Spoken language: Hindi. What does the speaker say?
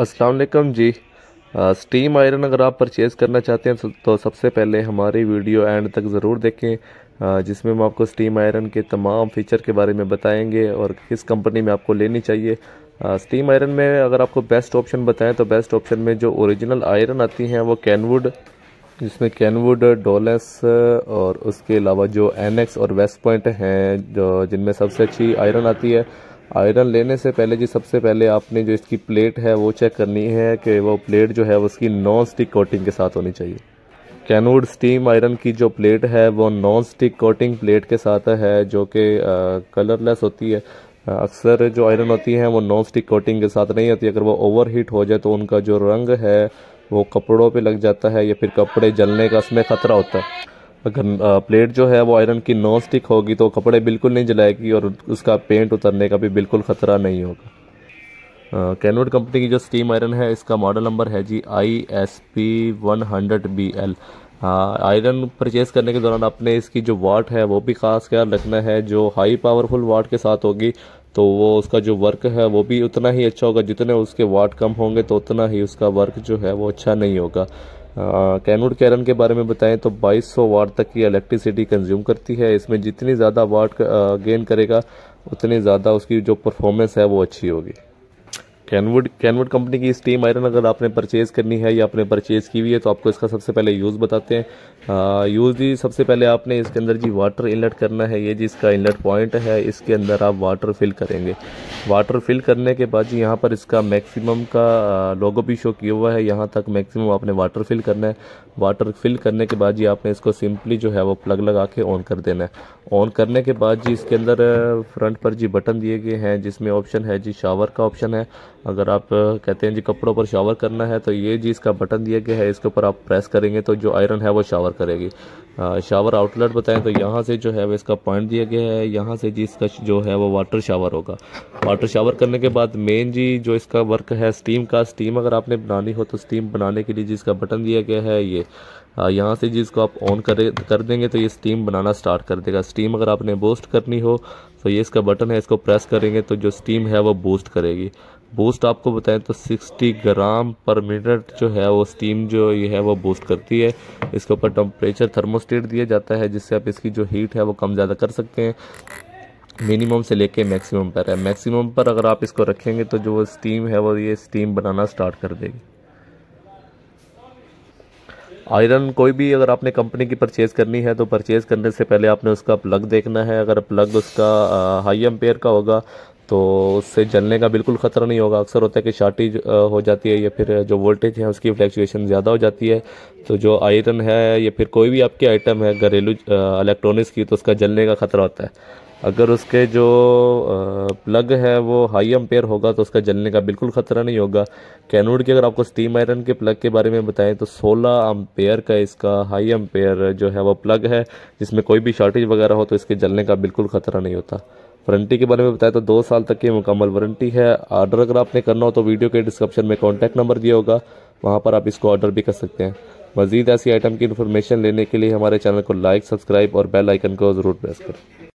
असलकम जी स्टीम आयरन अगर आप परचेज़ करना चाहते हैं तो, तो सबसे पहले हमारी वीडियो एंड तक ज़रूर देखें जिसमें हम आपको स्टीम आयरन के तमाम फ़ीचर के बारे में बताएंगे और किस कंपनी में आपको लेनी चाहिए स्टीम आयरन में अगर आपको बेस्ट ऑप्शन बताएं तो बेस्ट ऑप्शन में जो ओरिजिनल आयरन आती हैं वो कैनवुड जिसमें कैनवुड डोलेस और उसके अलावा जो एनएक्स और वेस्ट पॉइंट हैं जो जिनमें सबसे अच्छी आयरन आती है आयरन लेने से पहले जी सबसे पहले आपने जो इसकी प्लेट है वो चेक करनी है कि वो प्लेट जो है उसकी नॉन स्टिक कोटिंग के साथ होनी चाहिए कैनवुड स्टीम आयरन की जो प्लेट है वो नॉन स्टिक कोटिंग प्लेट के साथ है जो कि कलरलेस होती है अक्सर जो आयरन होती है वो नॉन स्टिक कोटिंग के साथ नहीं होती अगर वो ओवर हीट हो जाए तो उनका जो रंग है वो कपड़ों पे लग जाता है या फिर कपड़े जलने का उसमें ख़तरा होता है अगर प्लेट जो है वो आयरन की नॉन स्टिक होगी तो कपड़े बिल्कुल नहीं जलाएगी और उसका पेंट उतरने का भी बिल्कुल ख़तरा नहीं होगा कैनवट कंपनी की जो स्टीम आयरन है इसका मॉडल नंबर है G I S P one hundred B L iron purchase करने के दौरान आपने इसकी जो वाट है वो भी ख़ास ख्याल रखना है जो हाई पावरफुल वाट के साथ होगी तो वो उसका जो वर्क है वो भी उतना ही अच्छा होगा जितने उसके वाट कम होंगे तो उतना ही उसका वर्क जो है वो अच्छा नहीं होगा कैनोड कैरन के बारे में बताएं तो 2200 वाट तक की इलेक्ट्रिसिटी कंज्यूम करती है इसमें जितनी ज़्यादा वाट गेन करेगा उतनी ज़्यादा उसकी जो परफॉर्मेंस है वो अच्छी होगी कैनवुड कैनवुड कंपनी की स्टीम आयरन अगर आपने परचेज़ करनी है या आपने परचेज़ की हुई है तो आपको इसका सबसे पहले यूज़ बताते हैं यूज़ जी सबसे पहले आपने इसके अंदर जी वाटर इनलेट करना है ये जी इसका इनलेट पॉइंट है इसके अंदर आप वाटर फिल करेंगे वाटर फिल करने के बाद जी यहाँ पर इसका मैक्सिमम का लोगो भी शो किया हुआ है यहाँ तक मैक्सिमम आपने वाटर फिल करना है वाटर फिल करने के बाद जी आपने इसको सिंपली जो है वो प्लग लगा के ऑन कर देना है ऑन करने के बाद जी इसके अंदर फ्रंट पर जी बटन दिए गए हैं जिसमें ऑप्शन है जी शावर का ऑप्शन है अगर आप कहते हैं जी कपड़ों पर शावर करना है तो ये जी इसका बटन दिया गया है इसके ऊपर आप प्रेस करेंगे तो जो आयरन है वो शावर कवर करेगी शावर आउटलेट बताएं तो यहाँ से जो है वो इसका पॉइंट दिया गया है यहाँ से जी इसका जो है वो वाटर शावर होगा वाटर शावर करने के बाद मेन जी जो इसका वर्क है स्टीम का स्टीम अगर आपने बनानी हो तो स्टीम बनाने के लिए जी इसका बटन दिया गया है ये यहाँ से जी इसको आप ऑन करे कर देंगे तो ये स्टीम बनाना स्टार्ट कर देगा स्टीम अगर आपने बूस्ट करनी हो तो ये इसका बटन है इसको प्रेस करेंगे तो जो स्टीम है वो बूस्ट करेगी बूस्ट आपको बताएं तो 60 ग्राम पर मिनट जो है वो स्टीम जो ये है वो बूस्ट करती है इसके ऊपर टेम्परेचर थर्मोस्टेट दिया जाता है जिससे आप इसकी जो हीट है वो कम ज़्यादा कर सकते हैं मिनिमम से लेके मैक्सिमम पर है मैक्सिमम पर अगर आप इसको रखेंगे तो जो स्टीम है वो ये स्टीम बनाना स्टार्ट कर देगी आयरन कोई भी अगर आपने कंपनी की परचेज़ करनी है तो परचेज़ करने से पहले आपने उसका प्लग देखना है अगर प्लग उसका हाई एम्पेयर का होगा तो उससे जलने का बिल्कुल ख़तरा नहीं होगा अक्सर होता है कि शार्टेज हो जाती है या फिर जो वोल्टेज है उसकी फ्लैक्चुएशन ज़्यादा हो जाती है तो जो आयरन है या फिर कोई भी आपके आइटम है घरेलू इलेक्ट्रॉनिक्स की तो उसका जलने का ख़तरा होता है अगर उसके जो प्लग है वो हाई एम्पेयर होगा तो उसका जलने का बिल्कुल ख़तरा नहीं होगा कैनोड की अगर आपको स्टीम आयरन के प्लग के बारे में बताएं तो 16 एम्पेयर का इसका हाई एम्पेयर जो है वो प्लग है जिसमें कोई भी शॉर्टेज वगैरह हो तो इसके जलने का बिल्कुल ख़तरा नहीं होता वारंटी के बारे में बताया तो दो साल तक की मुकम्मल वारंटी है ऑर्डर अगर आपने करना हो तो वीडियो के डिस्क्रिप्शन में कॉन्टैक्ट नंबर दिया होगा वहाँ पर आप इसको ऑर्डर भी कर सकते हैं मज़ीद ऐसी आइटम की इन्फॉर्मेशन लेने के लिए हमारे चैनल को लाइक सब्सक्राइब और बेल आइकन को ज़रूर प्रेस करें